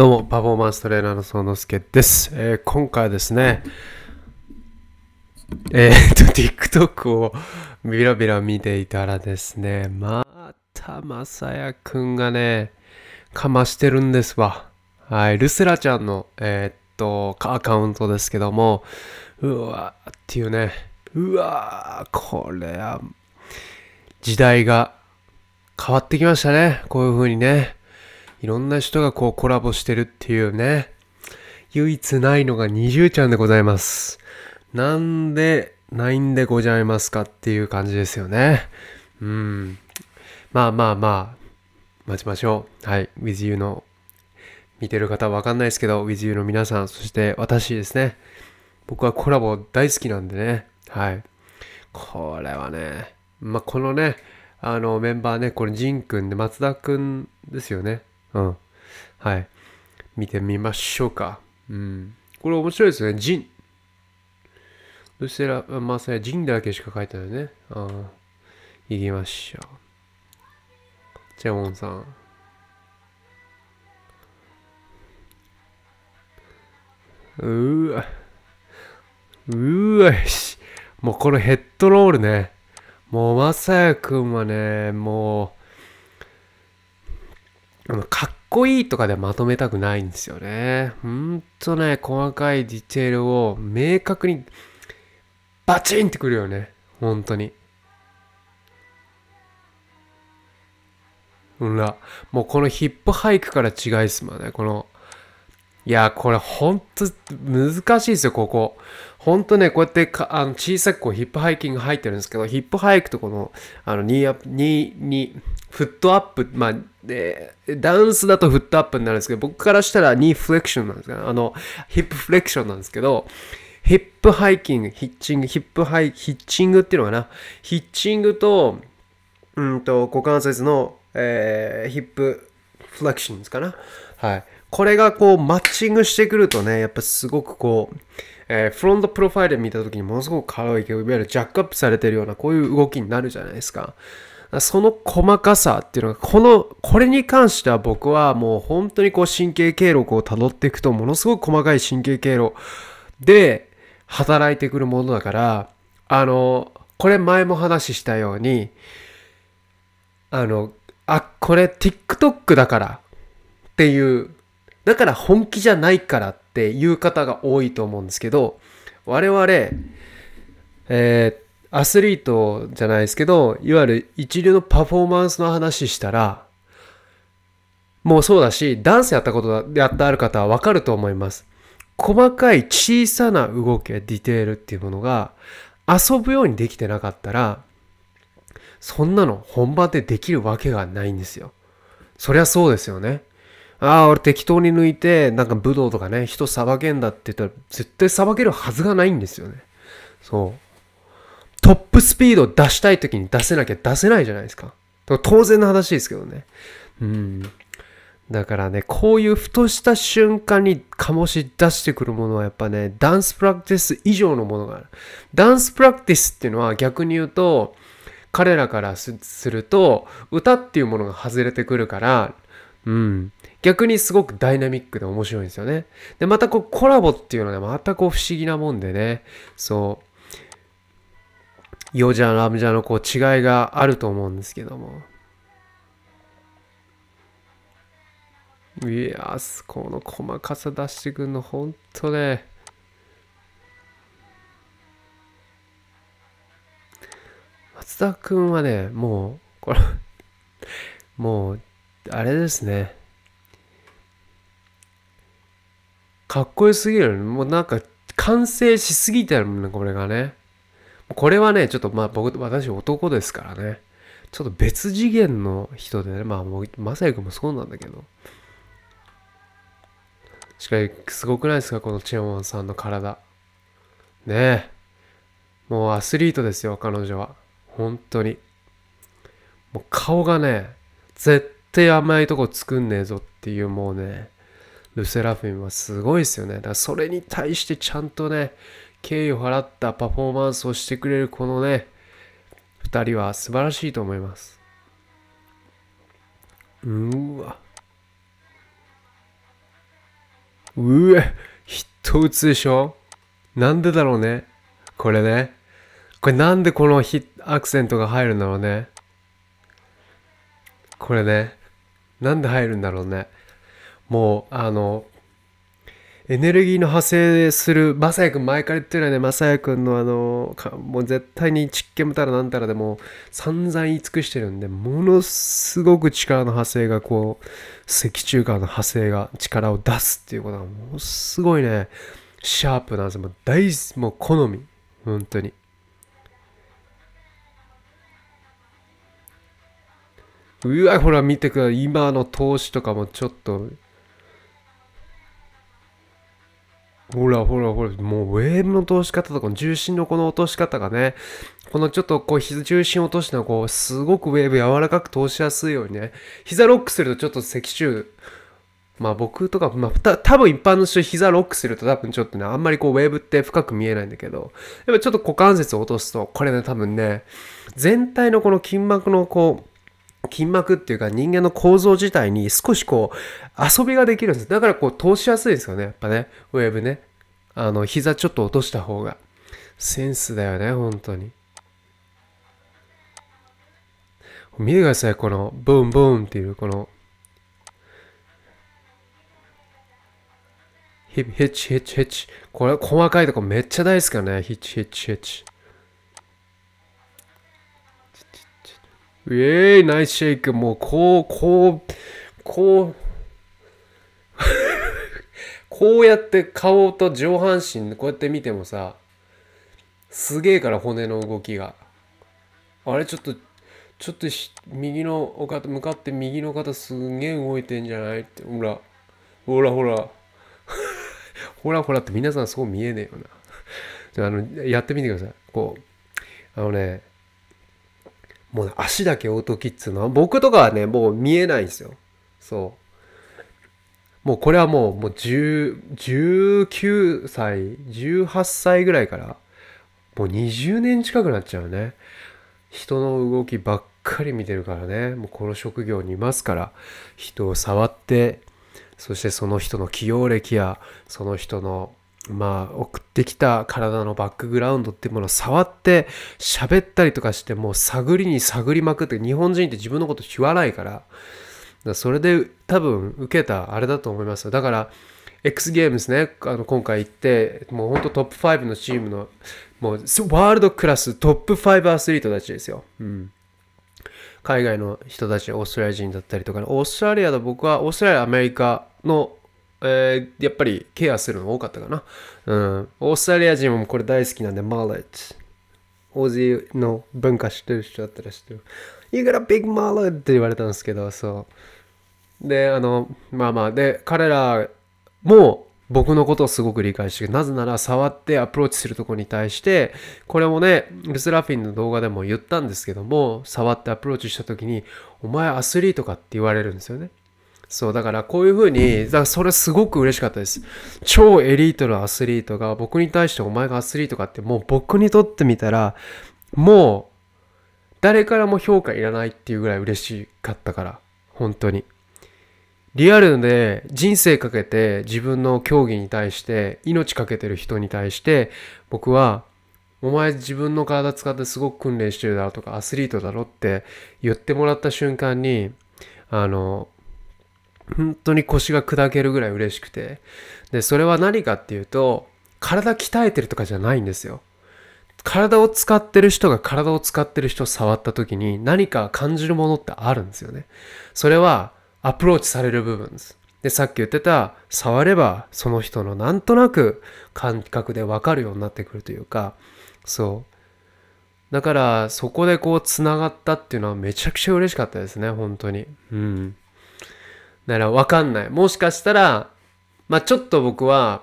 どうも、パフォーマンストレーナーの宗之助です、えー、今回ですね、えー、っと、TikTok をビラビラ見ていたらですね、また、まさやくんがね、かましてるんですわ。はい、ルセラちゃんの、えー、っと、アカウントですけども、うわーっていうね、うわー、これは、時代が変わってきましたね。こういう風にね。いろんな人がこうコラボしてるっていうね、唯一ないのが二重ちゃんでございます。なんでないんでございますかっていう感じですよね。うん。まあまあまあ、待ちましょう。はい。With You の、見てる方はわかんないですけど、With You の皆さん、そして私ですね。僕はコラボ大好きなんでね。はい。これはね、まあ、このね、あのメンバーね、これ、ジンくんで、松田くんですよね。うん。はい。見てみましょうか。うん。これ面白いですね。ジン。ルセラ、まさやれジンだけしか書いてないね。ああ。いきましょう。じェウォンさん。うわ。うわし。もうこのヘッドロールね。もうまさやくんはね、もう、かっこいいとかでまとめたくないんですよね。ほんとね、細かいディテールを明確にバチンってくるよね。ほんとに。うら、もうこのヒップハイクから違いっすもんね。この、いや、これほんと難しいですよ、ここ。ほんとね、こうやってかあの小さくこうヒップハイキング入ってるんですけど、ヒップハイクとこの、あの、ニーニー、ニー、フットアップ、まあ、ダンスだとフットアップになるんですけど、僕からしたらニーフレクションなんですかね。あの、ヒップフレクションなんですけど、ヒップハイキング、ヒッチング、ヒップハイ、ヒッチングっていうのかな。ヒッチングと、うんと、股関節の、えー、ヒップフレクションですかな。はい。これがこう、マッチングしてくるとね、やっぱすごくこう、えー、フロントプロファイル見た時にものすごく軽いけど、いわゆるジャックアップされてるような、こういう動きになるじゃないですか。その細かさっていうのが、この、これに関しては僕はもう本当にこう神経経路をたどっていくと、ものすごく細かい神経経路で働いてくるものだから、あの、これ前も話したように、あの、あ、これ TikTok だからっていう、だから本気じゃないからっていう方が多いと思うんですけど、我々、えー、っアスリートじゃないですけど、いわゆる一流のパフォーマンスの話したら、もうそうだし、ダンスやったことやってある方はわかると思います。細かい小さな動きやディテールっていうものが遊ぶようにできてなかったら、そんなの本番でできるわけがないんですよ。そりゃそうですよね。ああ、俺適当に抜いて、なんか武道とかね、人裁けんだって言ったら、絶対裁けるはずがないんですよね。そう。トップスピードを出したい時に出せなきゃ出せないじゃないですか。当然の話ですけどね。うん。だからね、こういうふとした瞬間に醸し出してくるものはやっぱね、ダンスプラクティス以上のものがある。ダンスプラクティスっていうのは逆に言うと、彼らからすると、歌っていうものが外れてくるから、うん。逆にすごくダイナミックで面白いんですよね。で、またこうコラボっていうのがまたこう不思議なもんでね。そう。ヨジャラムジャのこう違いがあると思うんですけどもいやーこの細かさ出してくんのほんとね松田君はねもうこれ もうあれですねかっこよすぎるもうなんか完成しすぎてるもんねこれがねこれはね、ちょっとまあ僕、私男ですからね。ちょっと別次元の人でね、まあもう、まさゆくもそうなんだけど。しかし、すごくないですかこのチェウォンさんの体。ねえ。もうアスリートですよ、彼女は。本当に。もう顔がね、絶対甘いとこ作んねえぞっていうもうね、ルセラフィンはすごいですよね。だからそれに対してちゃんとね、敬意を払ったパフォーマンスをしてくれるこのね、二人は素晴らしいと思います。うわ。うえ、人ット打つでしょなんでだろうね。これね。これなんでこのヒアクセントが入るんだろうね。これね。なんで入るんだろうね。もう、あの、エネルギーの派生する、まさやくん前から言ってるよね、まさやくんのあの、もう絶対にちっけむたらなんたらでも散々言い尽くしてるんで、ものすごく力の派生がこう、脊柱管の派生が力を出すっていうことがものすごいね、シャープなんですよ。もう大、もう好み。本当に。うわ、ほら見てください。今の投資とかもちょっとほらほらほら、もうウェーブの通し方とか、重心のこの落とし方がね、このちょっとこう、重心落としのこう、すごくウェーブ柔らかく通しやすいようにね、膝ロックするとちょっと脊柱、まあ僕とか、まあた多分一般の人膝ロックすると多分ちょっとね、あんまりこうウェーブって深く見えないんだけど、やっぱちょっと股関節を落とすと、これね多分ね、全体のこの筋膜のこう、筋膜っていうか人間の構造自体に少しこう遊びができるんです。だからこう通しやすいですよね。やっぱね、ウェブね。あの、膝ちょっと落とした方が。センスだよね、本当に。見てください、このブンブンっていうこのヒッチヒッチヒッチ。これ細かいとこめっちゃ大好きだね。ヒッチヒッチヒッチ。ウェーイ、ナイスシェイク。もう、こう、こう、こう、こうやって顔と上半身、こうやって見てもさ、すげえから骨の動きが。あれ、ちょっと、ちょっと右のお方、向かって右の方すげえ動いてんじゃないって、ほら、ほらほら、ほらほらって皆さんそう見えねえよな。あの、やってみてください。こう、あのね、もう、足だけオートキッズの、僕とかはね、もう見えないんですよ。そう。もうこれはもう、もう10 19歳、18歳ぐらいから、もう20年近くなっちゃうね。人の動きばっかり見てるからね。もうこの職業にいますから、人を触って、そしてその人の起用歴や、その人のまあ、送ってきた体のバックグラウンドっていうものを触って喋ったりとかしてもう探りに探りまくって日本人って自分のこと言わないからそれで多分受けたあれだと思いますだから X ゲームですねあの今回行ってもうほんとトップ5のチームのもうワールドクラストップ5アスリートたちですよ、うん、海外の人たちオーストラリア人だったりとか、ね、オーストラリアだ僕はオーストラリアアメリカのえー、やっぱりケアするの多かったかな。うん。オーストラリア人もこれ大好きなんで、マーレット。オージーの文化知ってる人だったら知ってる。You got a big m a l l e t って言われたんですけど、そう。で、あの、まあまあ、で、彼らも僕のことをすごく理解してなぜなら触ってアプローチするとこに対して、これもね、ルスラフィンの動画でも言ったんですけども、触ってアプローチした時に、お前アスリートかって言われるんですよね。そう、だからこういうふうに、だからそれすごく嬉しかったです。超エリートのアスリートが僕に対してお前がアスリートかって、もう僕にとってみたら、もう誰からも評価いらないっていうぐらい嬉しかったから、本当に。リアルで人生かけて自分の競技に対して命かけてる人に対して僕はお前自分の体使ってすごく訓練してるだろうとかアスリートだろって言ってもらった瞬間にあの本当に腰が砕けるぐらい嬉しくて。で、それは何かっていうと、体鍛えてるとかじゃないんですよ。体を使ってる人が体を使ってる人を触った時に何か感じるものってあるんですよね。それはアプローチされる部分です。で、さっき言ってた、触ればその人のなんとなく感覚でわかるようになってくるというか、そう。だから、そこでこう、繋がったっていうのはめちゃくちゃ嬉しかったですね、本当に。うん。だからわかんない。もしかしたら、まあちょっと僕は、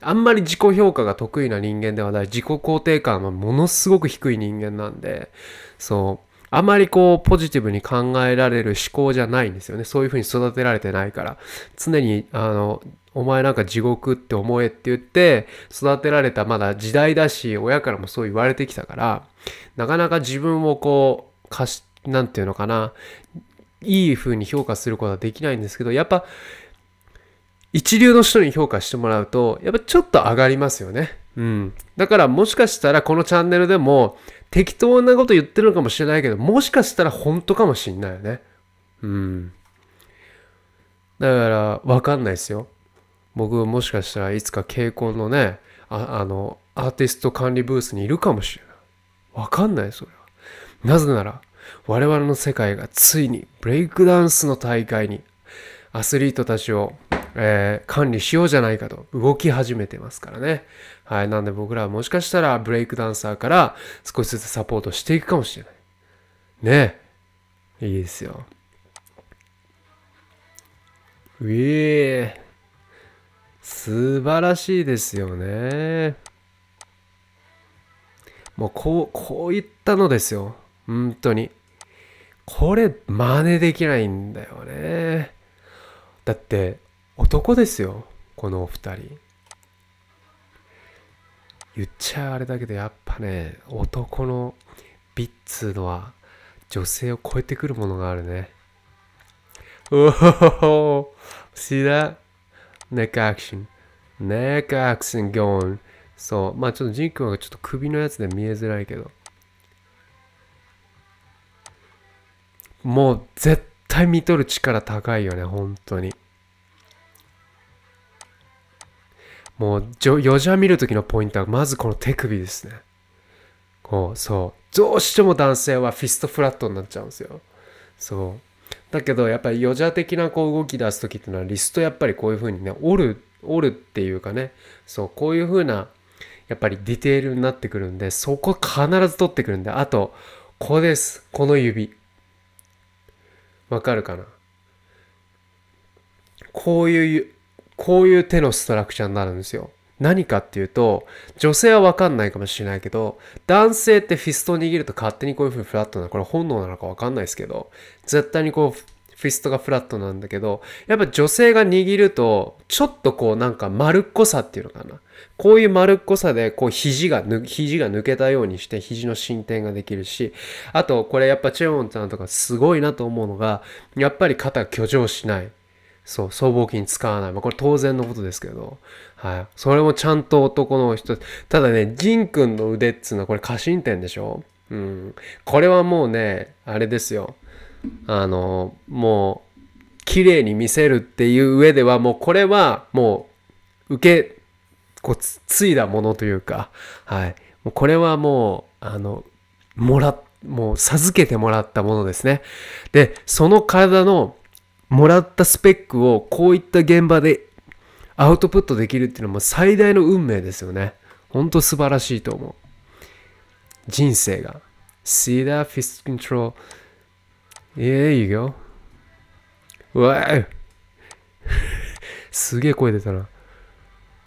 あんまり自己評価が得意な人間ではない。自己肯定感はものすごく低い人間なんで、そう。あまりこうポジティブに考えられる思考じゃないんですよね。そういうふうに育てられてないから。常に、あの、お前なんか地獄って思えって言って育てられたまだ時代だし、親からもそう言われてきたから、なかなか自分をこう、かし、なんていうのかな、いい風に評価することはできないんですけど、やっぱ、一流の人に評価してもらうと、やっぱちょっと上がりますよね。うん。だからもしかしたらこのチャンネルでも適当なこと言ってるのかもしれないけど、もしかしたら本当かもしんないよね。うん。だから、わかんないですよ。僕もしかしたらいつか傾向のね、ああの、アーティスト管理ブースにいるかもしれない。わかんない、それは。なぜなら、我々の世界がついにブレイクダンスの大会にアスリートたちを、えー、管理しようじゃないかと動き始めてますからね。はい。なんで僕らはもしかしたらブレイクダンサーから少しずつサポートしていくかもしれない。ねえ。いいですよ。うえー、素晴らしいですよね。もうこう、こういったのですよ。本当に。これ真似できないんだよね。だって男ですよ、このお二人。言っちゃあれだけどやっぱね、男のビッツうのは女性を超えてくるものがあるね。おお See that? ネックアクション。ネックアクション going. そう。まあちょっとジン君はちょっと首のやつで見えづらいけど。もう絶対見とる力高いよね、本当に。もう、余者見るときのポイントは、まずこの手首ですね。こう、そう。どうしても男性はフィストフラットになっちゃうんですよ。そう。だけど、やっぱり余者的なこう動き出すときっていうのは、リストやっぱりこういう風にね、折る、折るっていうかね、そう、こういう風な、やっぱりディテールになってくるんで、そこ必ず取ってくるんで、あと、ここです。この指。わかるかなこういう、こういう手のストラクチャーになるんですよ。何かっていうと、女性はわかんないかもしれないけど、男性ってフィストを握ると勝手にこういう風にフラットな、これ本能なのかわかんないですけど、絶対にこう、フィストがフラットなんだけど、やっぱ女性が握ると、ちょっとこうなんか丸っこさっていうのかな。こういう丸っこさで、こう肘が、肘が抜けたようにして、肘の進展ができるし、あとこれやっぱチェウォンさんとかすごいなと思うのが、やっぱり肩挙上しない。そう、僧帽筋使わない。まあ、これ当然のことですけど、はい。それもちゃんと男の人、ただね、ジン君の腕っつうのはこれ過信点でしょうん。これはもうね、あれですよ。あの、もう、綺麗に見せるっていう上では、もうこれはもう、受け、こう、ついだものというか、はい。もうこれはもう、あの、もら、もう授けてもらったものですね。で、その体のもらったスペックをこういった現場でアウトプットできるっていうのも最大の運命ですよね。ほんと素晴らしいと思う。人生が。See that fist control ええ、いい there you go. うわーすげえ声出たな。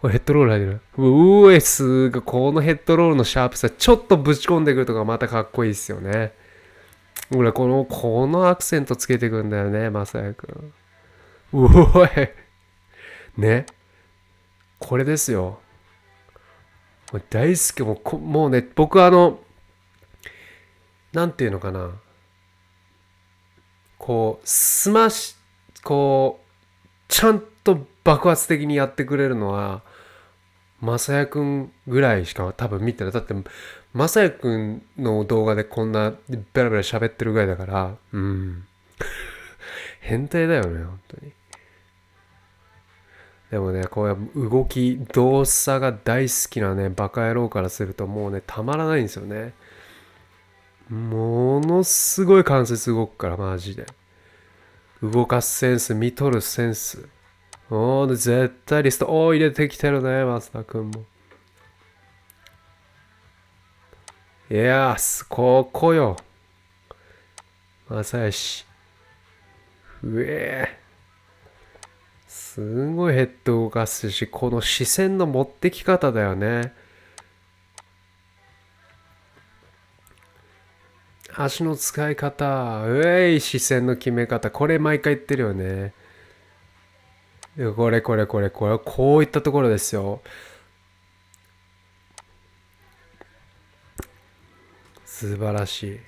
これヘッドロール入ってる。うえ、すごい。このヘッドロールのシャープさ、ちょっとぶち込んでくるとかまたかっこいいっすよね。ほら、この、このアクセントつけてくんだよね、まさやくん。うおえ。ね。これですよ。大好き。もう、もうね、僕あの、なんていうのかな。こう、すまし、こう、ちゃんと爆発的にやってくれるのは、まさやくんぐらいしか多分見てない。だって、まさやくんの動画でこんなベラベラ喋ってるぐらいだから、うん。変態だよね、本当に。でもね、こういう動き、動作が大好きなね、バカ野郎からするともうね、たまらないんですよね。ものすごい関節動くからマジで動かすセンス見とるセンスおお絶対リストおお入れてきてるね増田君もいやーここよ正義うえすごいヘッド動かすしこの視線の持ってき方だよね足の使い方、うえい、視線の決め方、これ毎回言ってるよね。これこれこれこれ、こういったところですよ。素晴らしい。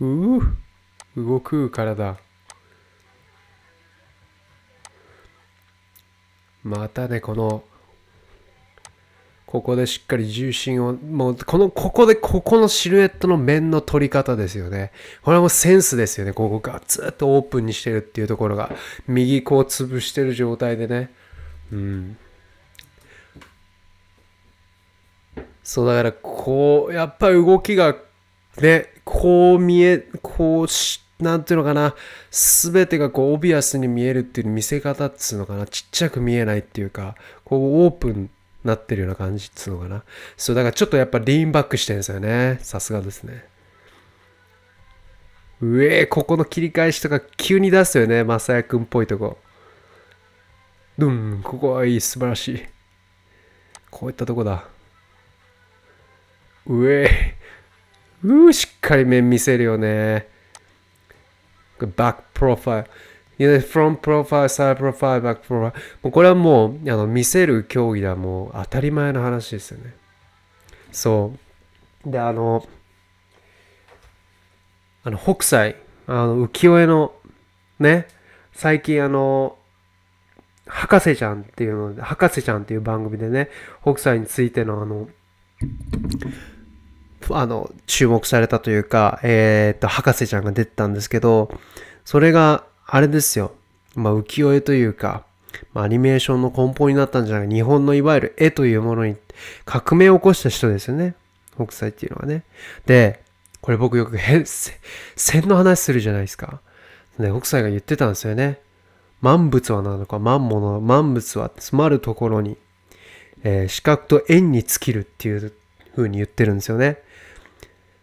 うぅ、動く体。またね、このここでしっかり重心を、もう、この、ここで、ここのシルエットの面の取り方ですよね。これはもうセンスですよね。ここがずっとオープンにしてるっていうところが、右こう潰してる状態でね。うん。そう、だから、こう、やっぱり動きが、ね、こう見え、こうし、なんていうのかな、すべてがこう、オビアスに見えるっていう見せ方っつうのかな、ちっちゃく見えないっていうか、こう、オープンなってるような感じっつうのかな。そう、だからちょっとやっぱリーンバックしてるんですよね。さすがですね。うえー、ここの切り返しとか急に出すよね。まさやくんっぽいとこ。うん、ここはいい、素晴らしい。こういったとこだ。うえー、うー、しっかり面見せるよね。バックプロファイル。from profile, side profile, back profile。もうこれはもうあの見せる競技ではもう当たり前の話ですよね。そう。で、あの、あの北斎、あの浮世絵のね、最近あの、博士ちゃんっていうの、博士ちゃんっていう番組でね、北斎についてのあの、あの、注目されたというか、えー、っと、博士ちゃんが出てたんですけど、それが、あれですよ。まあ、浮世絵というか、まあ、アニメーションの根本になったんじゃない日本のいわゆる絵というものに革命を起こした人ですよね。北斎っていうのはね。で、これ僕よく変、線の話するじゃないですか。ね、北斎が言ってたんですよね。万物はなのか、万物、万物は詰まるところに、えー、視覚と縁に尽きるっていう風に言ってるんですよね。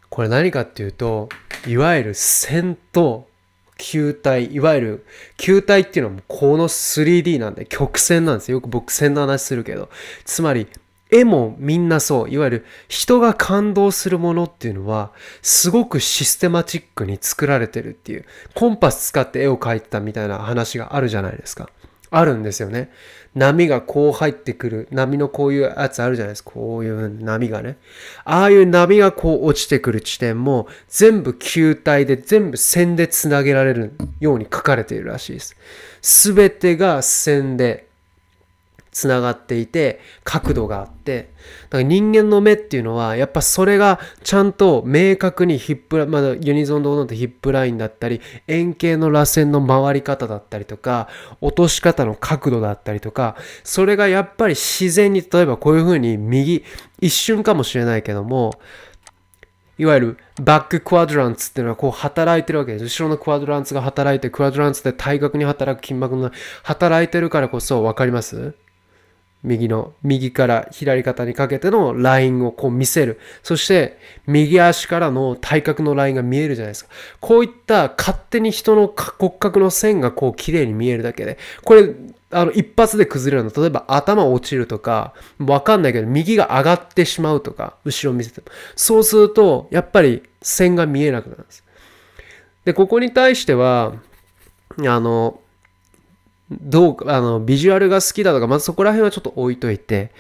これ何かっていうと、いわゆる線と球体、いわゆる球体っていうのはこの 3D なんで曲線なんですよ。よく僕線の話するけど。つまり絵もみんなそう、いわゆる人が感動するものっていうのはすごくシステマチックに作られてるっていう、コンパス使って絵を描いてたみたいな話があるじゃないですか。あるんですよね。波がこう入ってくる。波のこういうやつあるじゃないですか。こういう波がね。ああいう波がこう落ちてくる地点も全部球体で全部線で繋げられるように書かれているらしいです。すべてが線でつながっていて角度があってだから人間の目っていうのはやっぱそれがちゃんと明確にヒップまだユニゾン堂ってヒップラインだったり円形の螺旋の回り方だったりとか落とし方の角度だったりとかそれがやっぱり自然に例えばこういう風に右一瞬かもしれないけどもいわゆるバッククワドランツっていうのはこう働いてるわけです。後ろのクワドランツが働いて、クワドランツって体格に働く筋膜の働いてるからこそ分かります右の、右から左肩にかけてのラインをこう見せる。そして、右足からの体格のラインが見えるじゃないですか。こういった勝手に人の骨格の線がこう綺麗に見えるだけで、これ、あの、一発で崩れるの。例えば頭落ちるとか、わかんないけど、右が上がってしまうとか、後ろ見せても。そうすると、やっぱり線が見えなくなるんです。で、ここに対しては、あの、どうあの、ビジュアルが好きだとか、まずそこら辺はちょっと置いといて、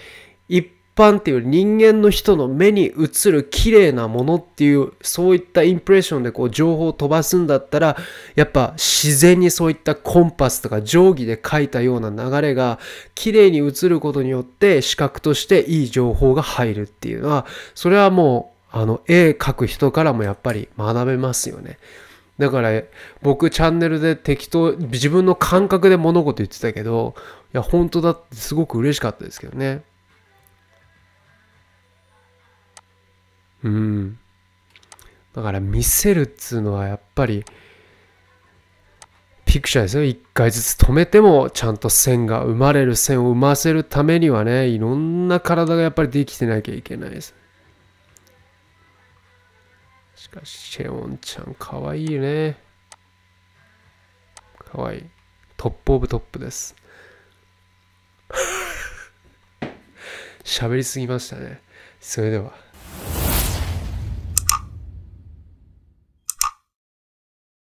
一般っていう人間の人の目に映る綺麗なものっていう、そういったインプレッションでこう情報を飛ばすんだったら、やっぱ自然にそういったコンパスとか定規で書いたような流れが綺麗に映ることによって視覚としていい情報が入るっていうのは、それはもう、あの、絵描く人からもやっぱり学べますよね。だから僕チャンネルで適当自分の感覚で物事言ってたけどいや本当だってすごく嬉しかったですけどねうんだから見せるっつうのはやっぱりピクチャーですよ一回ずつ止めてもちゃんと線が生まれる線を生ませるためにはねいろんな体がやっぱりできてなきゃいけないですしかし、シェオンちゃん、かわいいね。かわいい。トップオブトップです。喋りすぎましたね。それでは。